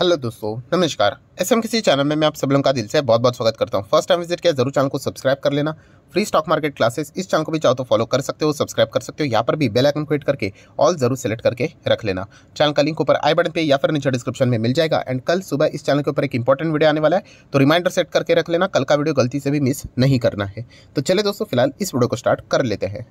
hello दोस्तों नमस्कार S M किसी चैनल में मैं आप सब लोगों का दिल से बहुत बहुत स्वागत करता हूँ फर्स्ट टाइम विजिट किया जरूर चैनल को सब्सक्राइब कर लेना फ्री स्टॉक मार्केट क्लासेस इस चैनल को भी चाहो तो फॉलो कर सकते हो सब्सक्राइब कर सकते हो यहाँ पर भी बेल आइकन क्लिक करके ऑल जरूर सेलेक्ट करके रख लेना चैनल का लिंक ऊपर आई बटन पे या फिर नीचे डिस्क्रिप्शन में मिल जाएगा एंड कल सुबह इस चैनल के ऊपर एक इंपॉर्टेंट वीडियो आने वाला है तो रिमाइंडर सेट करके रख लेना कल का वीडियो गलती से भी मिस नहीं करना है तो चले दोस्तों फिलहाल इस वीडियो को स्टार्ट कर लेते हैं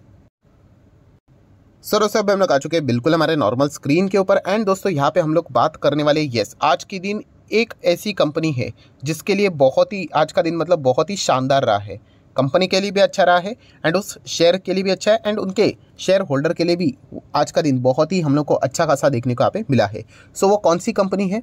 सर दोस्तों अभी हम लोग आ चुके हैं बिल्कुल हमारे नॉर्मल स्क्रीन के ऊपर एंड दोस्तों यहाँ पे हम लोग बात करने वाले येस आज के दिन एक ऐसी कंपनी है जिसके लिए बहुत ही आज का दिन मतलब बहुत ही शानदार रहा है कंपनी के लिए भी अच्छा रहा है एंड उस शेयर के लिए भी अच्छा है एंड उनके शेयर होल्डर के लिए भी आज का दिन बहुत ही हम लोग को अच्छा खासा देखने को यहाँ पे मिला है सो so, वो कौन सी कंपनी है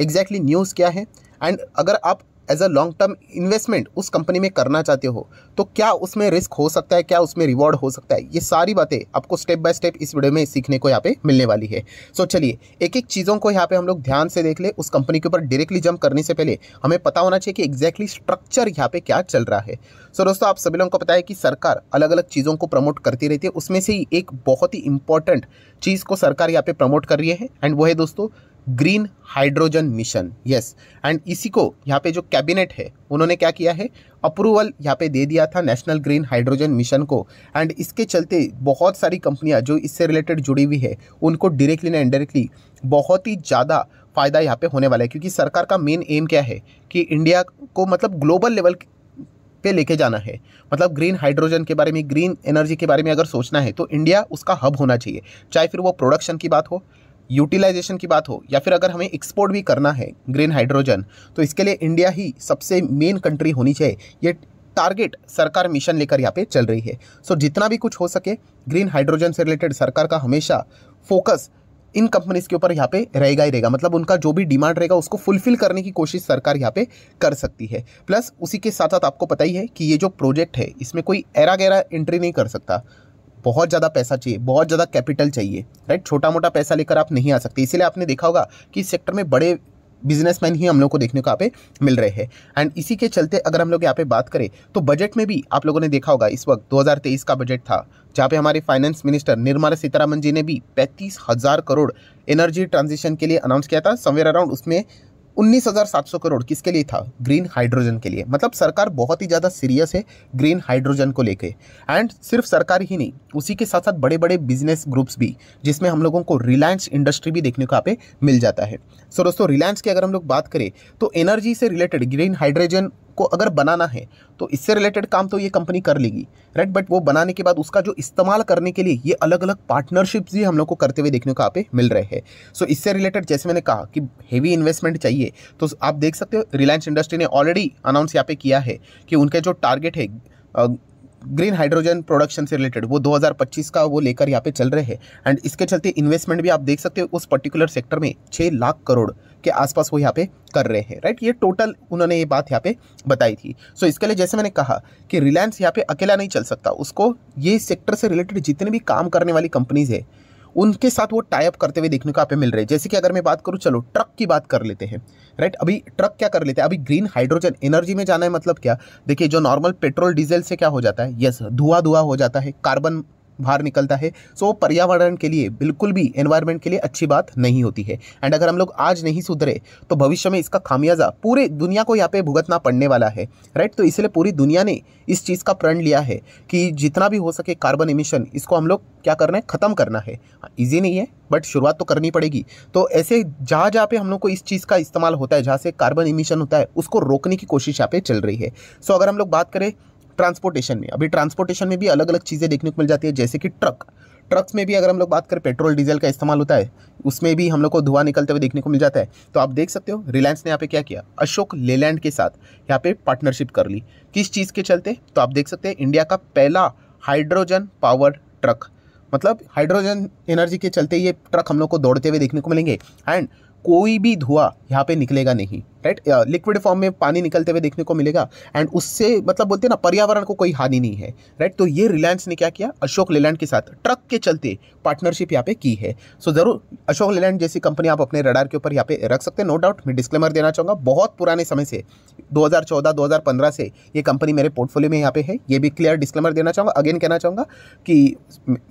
एग्जैक्टली exactly न्यूज़ क्या है एंड अगर आप as a long term investment उस कंपनी में करना चाहते हो तो क्या उसमें रिस्क हो सकता है क्या उसमें रिवॉर्ड हो सकता है ये सारी बातें आपको स्टेप बाय स्टेप इस वीडियो में सीखने को यहाँ पे मिलने वाली है सो so, चलिए एक एक चीज़ों को यहाँ पे हम लोग ध्यान से देख ले उस कंपनी के ऊपर डायरेक्टली जंप करने से पहले हमें पता होना चाहिए कि एग्जैक्टली स्ट्रक्चर यहाँ पे क्या चल रहा है सो so, दोस्तों आप सभी लोगों को पता है कि सरकार अलग अलग चीज़ों को प्रमोट करती रहती है उसमें से ही एक बहुत ही इंपॉर्टेंट चीज़ को सरकार यहाँ पे प्रमोट कर रही है एंड वो है दोस्तों green hydrogen mission yes and इसी को यहाँ पे जो कैबिनेट है उन्होंने क्या किया है अप्रूवल यहाँ पे दे दिया था नेशनल ग्रीन हाइड्रोजन मिशन को एंड इसके चलते बहुत सारी कंपनियाँ जो इससे रिलेटेड जुड़ी हुई है उनको डायरेक्टली ना इनडायरेक्टली बहुत ही ज़्यादा फ़ायदा यहाँ पे होने वाला है क्योंकि सरकार का मेन एम क्या है कि इंडिया को मतलब ग्लोबल लेवल पे लेके जाना है मतलब ग्रीन हाइड्रोजन के बारे में ग्रीन एनर्जी के बारे में अगर सोचना है तो इंडिया उसका हब होना चाहिए चाहे फिर वो प्रोडक्शन की बात हो यूटिलाइजेशन की बात हो या फिर अगर हमें एक्सपोर्ट भी करना है ग्रीन हाइड्रोजन तो इसके लिए इंडिया ही सबसे मेन कंट्री होनी चाहिए ये टारगेट सरकार मिशन लेकर यहाँ पे चल रही है सो so, जितना भी कुछ हो सके ग्रीन हाइड्रोजन से रिलेटेड सरकार का हमेशा फोकस इन कंपनीज के ऊपर यहाँ पे रहेगा ही रहेगा मतलब उनका जो भी डिमांड रहेगा उसको फुलफिल करने की कोशिश सरकार यहाँ पे कर सकती है प्लस उसी के साथ साथ आपको पता ही है कि ये जो प्रोजेक्ट है इसमें कोई एरा गैरा एंट्री नहीं कर सकता बहुत ज़्यादा पैसा चाहिए बहुत ज़्यादा कैपिटल चाहिए राइट छोटा मोटा पैसा लेकर आप नहीं आ सकते इसीलिए आपने देखा होगा कि इस सेक्टर में बड़े बिजनेसमैन ही हम लोग को देखने को यहाँ पे मिल रहे हैं एंड इसी के चलते अगर हम लोग यहाँ पे बात करें तो बजट में भी आप लोगों ने देखा होगा इस वक्त 2023 का बजट था जहाँ पे हमारे फाइनेंस मिनिस्टर निर्मला सीतारामन जी ने भी पैंतीस हज़ार करोड़ एनर्जी ट्रांजिशन के लिए अनाउंस किया था समवेयर अराउंड उसमें 19,700 करोड़ किसके लिए था ग्रीन हाइड्रोजन के लिए मतलब सरकार बहुत ही ज़्यादा सीरियस है ग्रीन हाइड्रोजन को लेके एंड सिर्फ सरकार ही नहीं उसी के साथ साथ बड़े बड़े बिजनेस ग्रुप्स भी जिसमें हम लोगों को रिलायंस इंडस्ट्री भी देखने को यहाँ पे मिल जाता है सो दोस्तों रिलायंस की अगर हम लोग बात करें तो एनर्जी से रिलेटेड ग्रीन हाइड्रोजन आपको अगर बनाना है तो इससे रिलेटेड काम तो ये कंपनी कर लेगी राइट बट वो बनाने के बाद उसका जो इस्तेमाल करने के लिए ये अलग अलग पार्टनरशिप्स भी हम लोग को करते हुए देखने को आप मिल रहे हैं सो so, इससे रिलेटेड जैसे मैंने कहा कि हेवी इन्वेस्टमेंट चाहिए तो आप देख सकते हो रिलायंस इंडस्ट्री ने ऑलरेडी अनाउंस यहाँ पे किया है कि उनके जो टारगेट है ग्रीन हाइड्रोजन प्रोडक्शन से रिलेटेड वो 2025 का वो लेकर यहाँ पे चल रहे हैं एंड इसके चलते इन्वेस्टमेंट भी आप देख सकते हो उस पर्टिकुलर सेक्टर में छः लाख करोड़ के आसपास वो यहाँ पे कर रहे हैं राइट ये टोटल उन्होंने ये बात यहाँ पे बताई थी सो so, इसके लिए जैसे मैंने कहा कि रिलायंस यहाँ पे अकेला नहीं चल सकता उसको ये सेक्टर से रिलेटेड जितने भी काम करने वाली कंपनीज़ है उनके साथ वो टाइप करते हुए देखने को आप मिल रहे हैं जैसे कि अगर मैं बात करूँ चलो ट्रक की बात कर लेते हैं राइट अभी ट्रक क्या कर लेते हैं अभी ग्रीन हाइड्रोजन एनर्जी में जाना है मतलब क्या देखिए जो नॉर्मल पेट्रोल डीजल से क्या हो जाता है यस धुआं धुआं हो जाता है कार्बन बाहर निकलता है सो पर्यावरण के लिए बिल्कुल भी एनवायरमेंट के लिए अच्छी बात नहीं होती है एंड अगर हम लोग आज नहीं सुधरे तो भविष्य में इसका खामियाजा पूरे दुनिया को यहाँ पे भुगतना पड़ने वाला है राइट तो इसलिए पूरी दुनिया ने इस चीज़ का प्रण लिया है कि जितना भी हो सके कार्बन इमिशन इसको हम लोग क्या करना है ख़त्म करना है ईजी हाँ, नहीं है बट शुरुआत तो करनी पड़ेगी तो ऐसे जहाँ जहाँ पे हम लोग को इस चीज़ का इस्तेमाल होता है जहाँ से कार्बन इमिशन होता है उसको रोकने की कोशिश यहाँ पे चल रही है सो अगर हम लोग बात करें ट्रांसपोर्टेशन में अभी ट्रांसपोर्टेशन में भी अलग अलग चीज़ें देखने को मिल जाती है जैसे कि ट्रक ट्रक्स में भी अगर हम लोग बात करें पेट्रोल डीजल का इस्तेमाल होता है उसमें भी हम लोग को धुआं निकलते हुए देखने को मिल जाता है तो आप देख सकते हो रिलायंस ने यहाँ पे क्या किया अशोक लेलैंड के साथ यहाँ पे पार्टनरशिप कर ली किस चीज़ के चलते तो आप देख सकते हैं इंडिया का पहला हाइड्रोजन पावर ट्रक मतलब हाइड्रोजन एनर्जी के चलते ये ट्रक हम लोग को दौड़ते हुए देखने को मिलेंगे एंड कोई भी धुआं यहाँ पे निकलेगा नहीं राइट लिक्विड फॉर्म में पानी निकलते हुए देखने को मिलेगा एंड उससे मतलब बोलते हैं ना पर्यावरण को कोई हानि नहीं है राइट तो ये रिलायंस ने क्या किया अशोक लेलैंड के साथ ट्रक के चलते पार्टनरशिप यहाँ पे की है सो so, ज़रूर अशोक लेलैंड जैसी कंपनी आप अपने रडार के ऊपर यहाँ पे रख सकते हैं नो डाउट मैं डिस्क्लेमर देना चाहूँगा बहुत पुराने समय से दो हज़ार से ये कंपनी मेरे पोर्टफोलियो में यहाँ पे है ये भी क्लियर डिस्क्लेमर देना चाहूँगा अगेन कहना चाहूँगा कि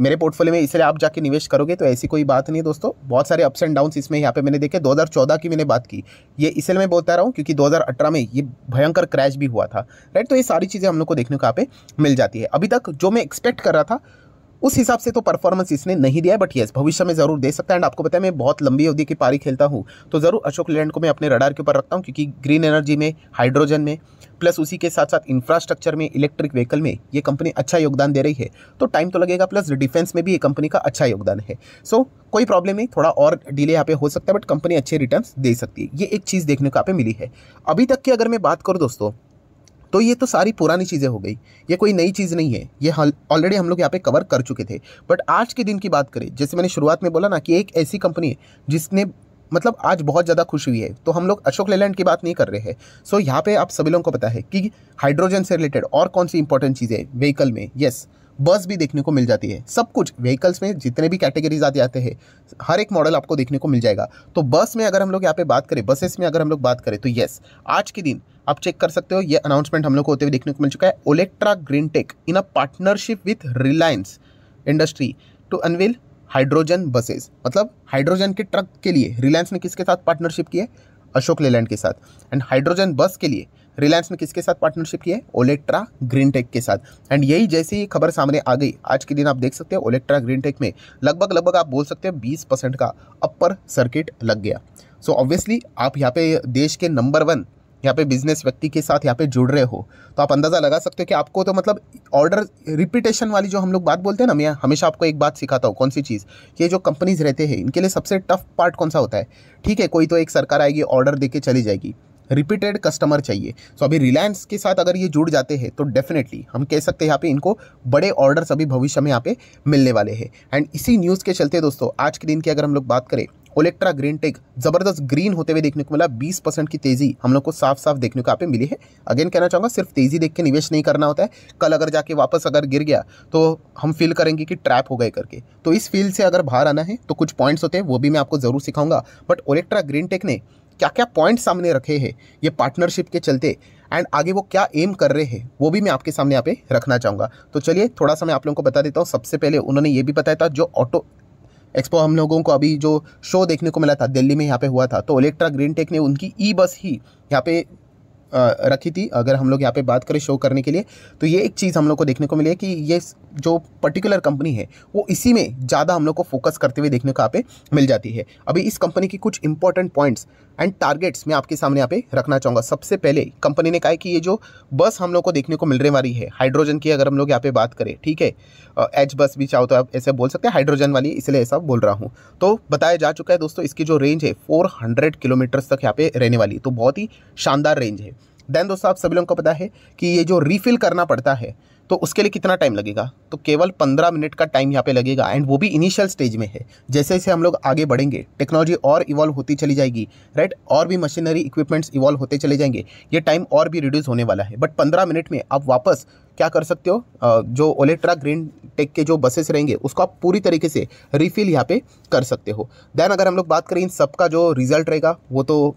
मेरे पोर्टफोलियो में इसलिए आप जाके निवेश करोगे तो ऐसी कोई बात नहीं दोस्तों बहुत सारे अप्स एंड डाउन इसमें यहाँ पे मैंने देखे दो की मैंने बात की ये इसलिए मैं बता रहा हूँ क्योंकि 2018 में ये भयंकर क्रैश भी हुआ था राइट तो ये सारी चीज़ें हम लोग को देखने को यहाँ पे मिल जाती है अभी तक जो मैं एक्सपेक्ट कर रहा था उस हिसाब से तो परफॉर्मेंस इसने नहीं दिया है बट येस भविष्य में जरूर दे सकता है एंड आपको बताया मैं बहुत लंबी अवधि की पारी खेलता हूँ तो ज़रूर अशोक लैंड को मैं अपने रडार के ऊपर रखता हूँ क्योंकि ग्रीन एनर्जी में हाइड्रोजन में प्लस उसी के साथ साथ इंफ्रास्ट्रक्चर में इलेक्ट्रिक व्हीकल में ये कंपनी अच्छा योगदान दे रही है तो टाइम तो लगेगा प्लस डिफेंस में भी ये कंपनी का अच्छा योगदान है सो कोई प्रॉब्लम नहीं थोड़ा और डिले यहाँ पे हो सकता है बट कंपनी अच्छे रिटर्न दे सकती है ये एक चीज़ देखने को यहाँ पे मिली है अभी तक की अगर मैं बात करूँ दोस्तों तो ये तो सारी पुरानी चीज़ें हो गई ये कोई नई चीज़ नहीं है ये ऑलरेडी हम लोग यहाँ पे कवर कर चुके थे बट आज के दिन की बात करें जैसे मैंने शुरुआत में बोला ना कि एक ऐसी कंपनी है जिसने मतलब आज बहुत ज़्यादा खुश हुई है तो हम लोग अशोक लेलैंड की बात नहीं कर रहे हैं सो so, यहाँ पे आप सभी लोगों को पता है कि हाइड्रोजन से रिलेटेड और कौन सी इंपॉर्टेंट चीज़ें व्हीकल में येस yes, बस भी देखने को मिल जाती है सब कुछ व्हीकल्स में जितने भी कैटेगरीज आते जाते हैं हर एक मॉडल आपको देखने को मिल जाएगा तो बस में अगर हम लोग यहाँ पे बात करें बसेस में अगर हम लोग बात करें तो येस आज के दिन आप चेक कर सकते हो ये अनाउंसमेंट हम लोग को होते हुए देखने को मिल चुका है Olectra green tech in a partnership with Reliance industry to unveil hydrogen buses मतलब हाइड्रोजन के ट्रक के लिए रिलायंस ने किसके साथ पार्टनरशिप की है अशोक लेलैंड के साथ एंड हाइड्रोजन बस के लिए रिलायंस ने किसके साथ पार्टनरशिप की है ओलेक्ट्रा ग्रीन टेक के साथ एंड यही जैसे ही खबर सामने आ गई आज के दिन आप देख सकते हैं ओलेक्ट्रा ग्रीन टेक में लगभग लगभग आप बोल सकते हैं बीस परसेंट का अपर सर्किट लग गया सो so ऑब्वियसली आप यहाँ पे देश के नंबर वन यहाँ पे बिजनेस व्यक्ति के साथ यहाँ पे जुड़ रहे हो तो आप अंदाज़ा लगा सकते हो कि आपको तो मतलब ऑर्डर रिपीटेशन वाली जो हम लोग बात बोलते हैं ना मैं हमेशा आपको एक बात सिखाता हूँ कौन सी चीज़ ये जो कंपनीज रहते हैं इनके लिए सबसे टफ पार्ट कौन सा होता है ठीक है कोई तो एक सरकार आएगी ऑर्डर दे के चली जाएगी रिपीटेड कस्टमर चाहिए सो अभी रिलायंस के साथ अगर ये जुड़ जाते हैं तो डेफिनेटली हम कह सकते हैं यहाँ पे इनको बड़े ऑर्डर्स अभी भविष्य में यहाँ पे मिलने वाले हैं एंड इसी न्यूज़ के चलते दोस्तों आज के दिन की अगर हम लोग बात करें ओलेक्ट्रा ग्रीन टेक जबरदस्त ग्रीन होते हुए देखने को मिला 20 परसेंट की तेजी हम लोग को साफ साफ देखने को यहाँ पे मिली है अगेन कहना चाहूँगा सिर्फ तेजी देख के निवेश नहीं करना होता है कल अगर जाके वापस अगर गिर गया तो हम फील करेंगे कि ट्रैप हो गए करके तो इस फील्ड से अगर बाहर आना है तो कुछ पॉइंट्स होते हैं वो भी मैं आपको जरूर सिखाऊंगा बट ओलेक्ट्रा ग्रीन टेक ने क्या क्या पॉइंट सामने रखे हैं ये पार्टनरशिप के चलते एंड आगे वो क्या एम कर रहे हैं वो भी मैं आपके सामने यहाँ पे रखना चाहूँगा तो चलिए थोड़ा सा मैं आप लोगों को बता देता हूँ सबसे पहले उन्होंने ये भी बताया था जो ऑटो एक्सपो हम लोगों को अभी जो शो देखने को मिला था दिल्ली में यहाँ पे हुआ था तो इलेक्ट्रा ग्रीन टेक ने उनकी ई बस ही यहाँ पे रखी थी अगर हम लोग यहाँ पे बात करें शो करने के लिए तो ये एक चीज़ हम लोग को देखने को मिली है कि ये जो पर्टिकुलर कंपनी है वो इसी में ज़्यादा हम लोग को फोकस करते हुए देखने को यहाँ पे मिल जाती है अभी इस कंपनी की कुछ इंपॉर्टेंट पॉइंट्स एंड टारगेट्स मैं आपके सामने यहाँ पे रखना चाहूँगा सबसे पहले कंपनी ने कहा है कि ये जो बस हम लोग को देखने को मिलने वाली है हाइड्रोजन की अगर हम लोग यहाँ पे बात करें ठीक है एच बस भी चाहो तो आप ऐसे बोल सकते हैं हाइड्रोजन वाली इसलिए ऐसा बोल रहा हूँ तो बताया जा चुका है दोस्तों इसकी जो रेंज है फोर किलोमीटर्स तक यहाँ पे रहने वाली तो बहुत ही शानदार रेंज है देन दोस्तों आप सभी लोगों को पता है कि ये जो रीफिल करना पड़ता है तो उसके लिए कितना टाइम लगेगा तो केवल पंद्रह मिनट का टाइम यहाँ पे लगेगा एंड वो भी इनिशियल स्टेज में है जैसे जैसे हम लोग आगे बढ़ेंगे टेक्नोलॉजी और इवॉल्व होती चली जाएगी राइट और भी मशीनरी इक्विपमेंट्स इवॉल्व होते चले जाएंगे ये टाइम और भी रिड्यूस होने वाला है बट पंद्रह मिनट में आप वापस क्या कर सकते हो जो ओलेट्रा ग्रीन टेक के जो बसेस रहेंगे उसको आप पूरी तरीके से रिफ़िल यहाँ पर कर सकते हो दैन अगर हम लोग बात करें इन सबका जो रिज़ल्ट रहेगा वो तो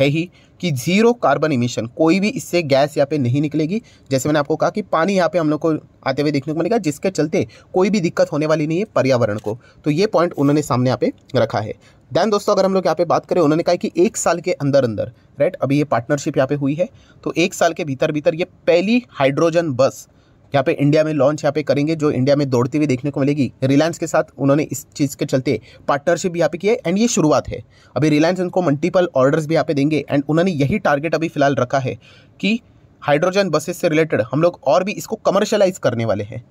है ही कि जीरो कार्बन इमिशन कोई भी इससे गैस यहाँ पे नहीं निकलेगी जैसे मैंने आपको कहा कि पानी यहाँ पे हम लोग को आते हुए देखने को मिलेगा जिसके चलते कोई भी दिक्कत होने वाली नहीं है पर्यावरण को तो ये पॉइंट उन्होंने सामने यहाँ पे रखा है दैन दोस्तों अगर हम लोग यहाँ पे बात करें उन्होंने कहा कि एक साल के अंदर अंदर राइट अभी ये पार्टनरशिप यहाँ पे हुई है तो एक साल के भीतर भीतर ये पहली हाइड्रोजन बस यहाँ पे इंडिया में लॉन्च यहाँ पे करेंगे जो इंडिया में दौड़ती हुई देखने को मिलेगी रिलायंस के साथ उन्होंने इस चीज़ के चलते पार्टनरशिप यहाँ पे किए एंड ये शुरुआत है अभी रिलायंस उनको मल्टीपल ऑर्डर्स भी यहाँ पे देंगे एंड उन्होंने यही टारगेट अभी फिलहाल रखा है कि हाइड्रोजन बसेस से रिलेटेड हम लोग और भी इसको कमर्शलाइज करने वाले हैं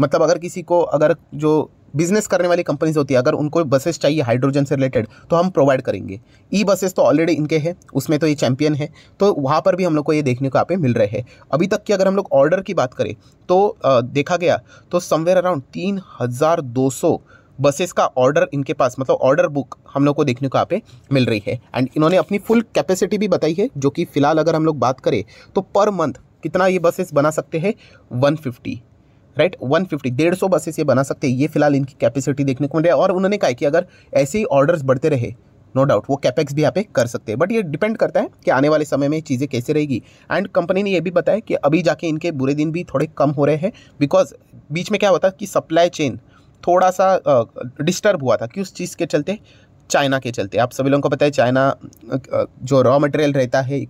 मतलब अगर किसी को अगर जो बिजनेस करने वाली कंपनीज होती है अगर उनको बसेस चाहिए हाइड्रोजन से रिलेटेड तो हम प्रोवाइड करेंगे ई बसेस तो ऑलरेडी इनके हैं उसमें तो ये चैंपियन है तो वहाँ पर भी हम लोग को ये देखने को आप मिल रहे हैं अभी तक की अगर हम लोग ऑर्डर की बात करें तो आ, देखा गया तो समवेयर अराउंड तीन हज़ार दो सौ बसेस का ऑर्डर इनके पास मतलब ऑर्डर बुक हम लोग को देखने को आप मिल रही है एंड इन्होंने अपनी फुल कैपेसिटी भी बताई है जो कि फ़िलहाल अगर हम लोग बात करें तो पर मंथ कितना ये बसेस बना सकते हैं 150 राइट वन फिफ्टी डेढ़ सौ बसेस ये बना सकते हैं ये फिलहाल इनकी कैपेसिटी देखने को मिल रही है और उन्होंने कहा कि अगर ऐसे ही ऑर्डर्स बढ़ते रहे नो no डाउट वो कैपेक्स भी यहाँ पे कर सकते हैं बट ये डिपेंड करता है कि आने वाले समय में चीज़ें कैसे रहेगी एंड कंपनी ने ये भी बताया कि अभी जाके इनके बुरे दिन भी थोड़े कम हो रहे हैं बिकॉज बीच में क्या होता कि सप्लाई चेन थोड़ा सा डिस्टर्ब हुआ था कि उस चीज़ के चलते चाइना के चलते आप सभी लोगों को पता है चाइना जो रॉ मटेरियल रहता है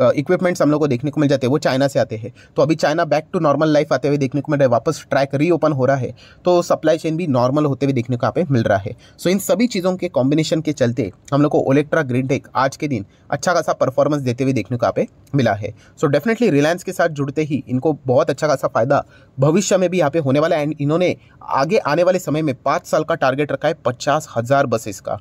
इक्विपमेंट्स हम लोग को देखने को मिल जाते हैं वो चाइना से आते हैं तो अभी China back to normal life आते हुए देखने को मिल रहा है वापस ट्रैक रीओपन हो रहा है तो सप्लाई चेन भी नॉर्मल होते हुए देखने को यहाँ पे मिल रहा है सो इन सभी चीज़ों के कॉम्बिनेशन के चलते हम लोग को ओलेक्ट्रा ग्रीन टेक आज के दिन अच्छा खासा परफॉर्मेंस देते हुए देखने को यहाँ पे मिला है सो डेफिनेटली रिलायंस के साथ जुड़ते ही इनको बहुत अच्छा खासा फायदा भविष्य में भी यहाँ पे होने वाला है एंड इन्होंने आगे आने वाले समय में पाँच साल का टारगेट रखा है पचास हज़ार बसेस का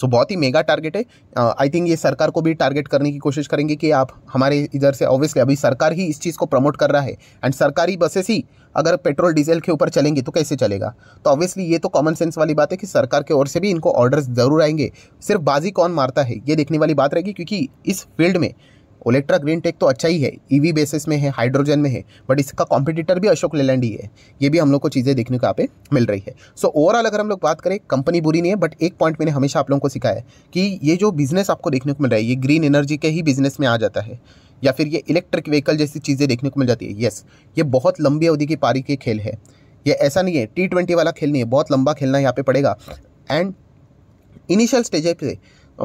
सो बहुत ही मेगा टारगेट है आई uh, थिंक ये सरकार को भी टारगेट करने की कोशिश करेंगे कि आप हमारे इधर से ऑब्वियसली अभी सरकार ही इस चीज़ को प्रमोट कर रहा है एंड सरकारी बसेस ही अगर पेट्रोल डीजल के ऊपर चलेंगी तो कैसे चलेगा तो ऑब्वियसली ये तो कॉमन सेंस वाली बात है कि सरकार के ओर से भी इनको ऑर्डर्स ज़रूर आएंगे सिर्फ बाजी कौन मारता है ये देखने वाली बात रहेगी क्योंकि इस फील्ड में ओलेक्ट्रा ग्रीन टेक तो अच्छा ही है ईवी e बेसिस में है हाइड्रोजन में है बट इसका कॉम्पिटिटर भी अशोक लेलैंड ही है ये भी हम लोग को चीज़ें देखने को यहाँ पे मिल रही है सो so, ओवरऑल अगर हम लोग बात करें कंपनी बुरी नहीं है बट एक पॉइंट मैंने हमेशा आप लोगों को सिखाया है कि ये जो बिज़नेस आपको देखने को मिल रहा है ये ग्रीन एनर्जी के ही बिज़नेस में आ जाता है या फिर ये इलेक्ट्रिक व्हीकल जैसी चीज़ें देखने को मिल जाती है येस ये बहुत लंबी अवधि की पारी के खेल है ये ऐसा नहीं है टी ट्वेंटी वाला खेल नहीं है बहुत लंबा खेलना यहाँ पे पड़ेगा एंड इनिशियल स्टेज पे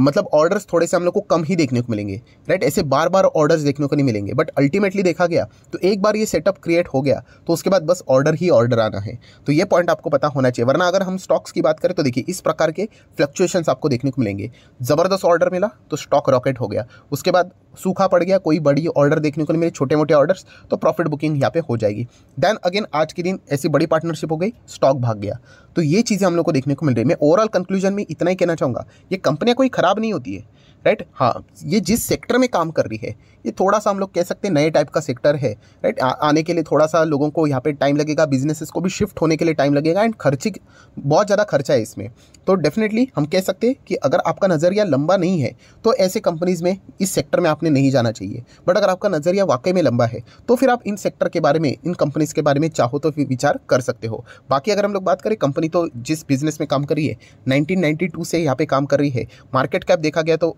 मतलब ऑर्डर्स थोड़े से हम लोग को कम ही देखने को मिलेंगे राइट ऐसे बार बार ऑर्डर्स देखने को नहीं मिलेंगे बट अल्टीमेटली देखा गया तो एक बार ये सेटअप क्रिएट हो गया तो उसके बाद बस ऑर्डर ही ऑर्डर आना है तो ये पॉइंट आपको पता होना चाहिए वरना अगर हम स्टॉक्स की बात करें तो देखिए इस प्रकार के फ्लक्चुएशन आपको देखने को मिलेंगे ज़बरदस्त ऑर्डर मिला तो स्टॉक रॉकेट हो गया उसके बाद सूखा पड़ गया कोई बड़ी ऑर्डर देखने को नहीं मिले छोटे मोटे ऑर्डर्स तो प्रॉफिट बुकिंग यहाँ पे हो जाएगी देन अगेन आज के दिन ऐसी बड़ी पार्टनरशिप हो गई स्टॉक भाग गया तो ये चीज़ें हम लोग को देखने को मिल रही है मैं ओवरऑल कंक्लूजन में इतना ही कहना चाहूँगा ये कंपनियाँ कोई ख़राब नहीं होती है राइट हाँ ये जिस सेक्टर में काम कर रही है ये थोड़ा सा हम लोग कह सकते हैं नए टाइप का सेक्टर है राइट आने के लिए थोड़ा सा लोगों को यहाँ पे टाइम लगेगा बिजनेसेस को भी शिफ्ट होने के लिए टाइम लगेगा एंड खर्ची बहुत ज़्यादा खर्चा है इसमें तो डेफिनेटली हम कह सकते हैं कि अगर आपका नज़रिया लंबा नहीं है तो ऐसे कंपनीज़ में इस सेक्टर में आपने नहीं जाना चाहिए बट अगर आपका नज़रिया वाकई में लंबा है तो फिर आप इन सेक्टर के बारे में इन कंपनीज़ के बारे में चाहो तो फिर विचार कर सकते हो बाकी अगर हम लोग बात करें कंपनी तो जिस बिजनेस में काम कर रही है नाइनटीन से यहाँ पर काम कर रही है मार्केट कैप देखा गया तो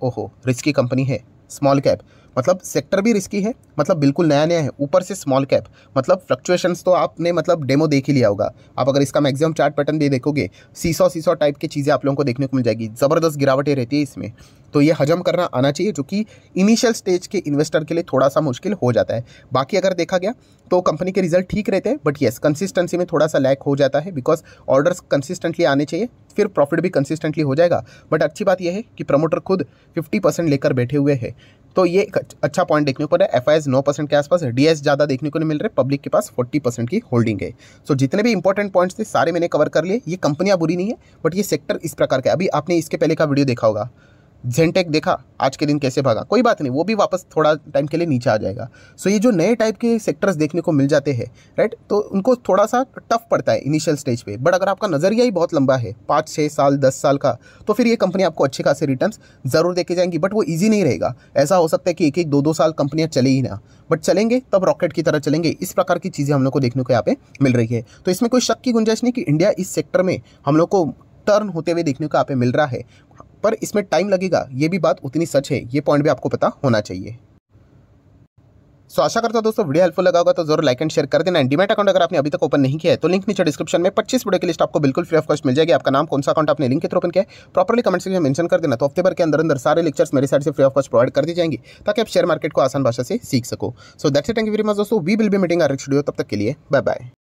रिस्की कंपनी है स्मॉल कैप मतलब सेक्टर भी रिस्की है मतलब बिल्कुल नया नया है ऊपर से स्मॉल कैप मतलब फ्लक्चुएशंस तो आपने मतलब डेमो देख ही लिया होगा आप अगर इसका मैक्सिमम चार्ट पैटर्न भी देखोगे सीसो सीसो टाइप की चीज़ें आप लोगों को देखने को मिल जाएगी ज़बरदस्त गिरावटें रहती है इसमें तो ये हजम करना आना चाहिए जो कि इनिशियल स्टेज के इन्वेस्टर के लिए थोड़ा सा मुश्किल हो जाता है बाकी अगर देखा गया तो कंपनी के रिजल्ट ठीक रहते हैं बट येस कंसिस्टेंसी में थोड़ा सा लैक हो जाता है बिकॉज ऑर्डर्स कंसिस्टेंटली आने चाहिए फिर प्रॉफिट भी कंसिस्टेंटली हो जाएगा बट अच्छी बात यह है कि प्रमोटर खुद 50 परसेंट लेकर बैठे हुए हैं तो ये अच्छा पॉइंट देखने को एफ आई नौ परसेंट के आसपास डीएस ज़्यादा देखने को नहीं मिल रहे पब्लिक के पास फोर्टी परसेंट की होल्डिंग है सो so, जितने भी इंपॉर्टेंट पॉइंट्स थे सारे मैंने कवर कर लिए ये कंपनियां बुरी नहीं है बट ये सेक्टर इस प्रकार का अभी आपने इसके पहले का वीडियो देखा होगा जेंटेक देखा आज के दिन कैसे भागा कोई बात नहीं वो भी वापस थोड़ा टाइम के लिए नीचे आ जाएगा सो so ये जो नए टाइप के सेक्टर्स देखने को मिल जाते हैं राइट तो उनको थोड़ा सा टफ पड़ता है इनिशियल स्टेज पे बट अगर आपका नज़रिया ही बहुत लंबा है पाँच छः साल दस साल का तो फिर ये कंपनी आपको अच्छे खासे रिटर्न ज़रूर देके जाएंगी बट वो ईजी नहीं रहेगा ऐसा हो सकता है कि एक एक दो दो साल कंपनियाँ चले ही ना बट चलेंगे तब रॉकेट की तरह चलेंगे इस प्रकार की चीज़ें हम लोग को देखने को यहाँ पे मिल रही है तो इसमें कोई शक की गुंजाइश नहीं कि इंडिया इस सेक्टर में हम लोग को टर्न होते हुए देखने को यहाँ पे मिल रहा है पर इसमें टाइम लगेगा ये भी बात उतनी सच है ये पॉइंट भी आपको पता होना चाहिए सो आशा करता हूँ दोस्तों वीडियो हेल्पफुल लगा होगा तो जरूर लाइक एंड शेयर कर देना डीमेट अकाउंट अगर आपने अभी तक ओपन नहीं किया है तो लिंक नीचे डिस्क्रिप्शन में 25 वीडियो की लिस्ट आपको बिल्कुल फ्री ऑफ कॉस्ट मिल जाएगी आपका नाम कौन सा अकाउंट आपने लिंक के थ्रू ओपन किया है प्रॉपर्ली कमेंट सेक्शन में मेंशन कर देना तो हफ्ते भर के अंदर अंदर सारे लेक्चर्स मेरे साइड से फ्री ऑफ कॉस्ट प्रोवाइड कर दी जाएंगे ताकि आप शेयर मार्केट को आसान भाषा से सीख सको so that's it thank you very much दोस्तों we will be meeting our schedule तब तक के लिए बाय बाय